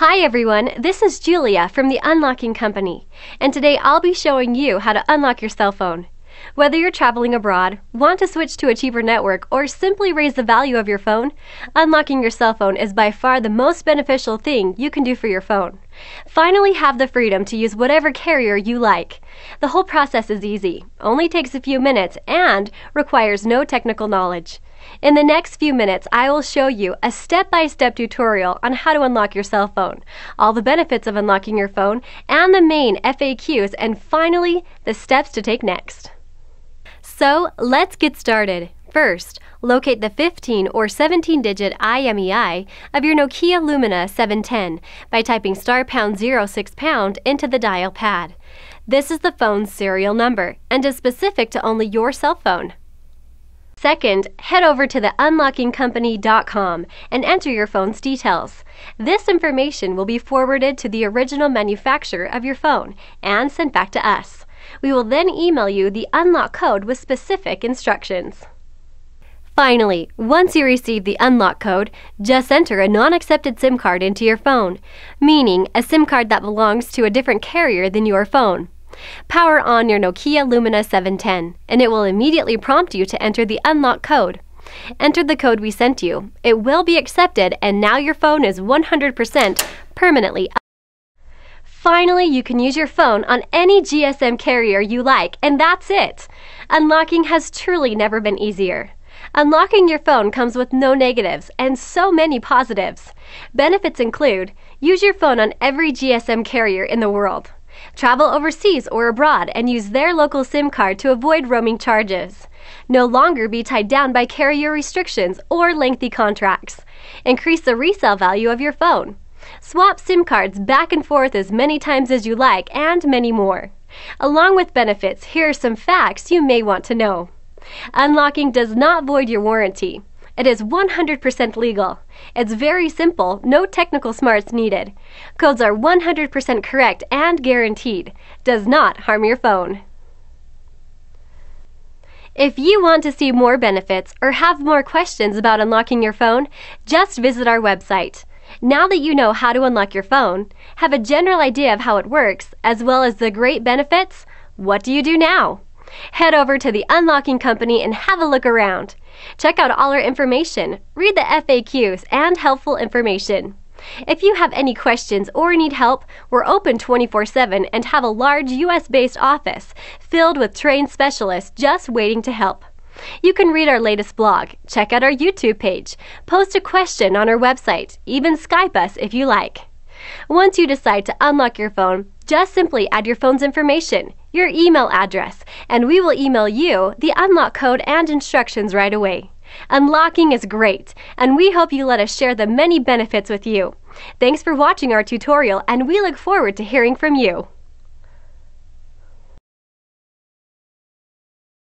Hi everyone, this is Julia from the Unlocking Company, and today I'll be showing you how to unlock your cell phone. Whether you're traveling abroad, want to switch to a cheaper network, or simply raise the value of your phone, unlocking your cell phone is by far the most beneficial thing you can do for your phone. Finally, have the freedom to use whatever carrier you like. The whole process is easy, only takes a few minutes, and requires no technical knowledge. In the next few minutes, I will show you a step-by-step tutorial on how to unlock your cell phone, all the benefits of unlocking your phone, and the main FAQs, and finally, the steps to take next. So, let's get started. First, locate the 15 or 17 digit IMEI of your Nokia Lumina 710 by typing star pound zero pound into the dial pad. This is the phone's serial number and is specific to only your cell phone. Second, head over to theunlockingcompany.com and enter your phone's details. This information will be forwarded to the original manufacturer of your phone and sent back to us. We will then email you the unlock code with specific instructions. Finally, once you receive the unlock code, just enter a non accepted SIM card into your phone, meaning a SIM card that belongs to a different carrier than your phone. Power on your Nokia Lumina 710, and it will immediately prompt you to enter the unlock code. Enter the code we sent you. It will be accepted, and now your phone is 100% permanently unlocked. Finally, you can use your phone on any GSM carrier you like, and that's it! Unlocking has truly never been easier. Unlocking your phone comes with no negatives and so many positives. Benefits include use your phone on every GSM carrier in the world. Travel overseas or abroad and use their local SIM card to avoid roaming charges. No longer be tied down by carrier restrictions or lengthy contracts. Increase the resale value of your phone. Swap SIM cards back and forth as many times as you like, and many more. Along with benefits, here are some facts you may want to know. Unlocking does not void your warranty. It is 100% legal. It's very simple, no technical smarts needed. Codes are 100% correct and guaranteed. Does not harm your phone. If you want to see more benefits or have more questions about unlocking your phone, just visit our website. Now that you know how to unlock your phone, have a general idea of how it works, as well as the great benefits, what do you do now? Head over to the Unlocking Company and have a look around. Check out all our information, read the FAQs, and helpful information. If you have any questions or need help, we're open 24 7 and have a large US based office filled with trained specialists just waiting to help. You can read our latest blog, check out our YouTube page, post a question on our website, even Skype us if you like. Once you decide to unlock your phone, just simply add your phone's information, your email address, and we will email you the unlock code and instructions right away. Unlocking is great, and we hope you let us share the many benefits with you. Thanks for watching our tutorial, and we look forward to hearing from you.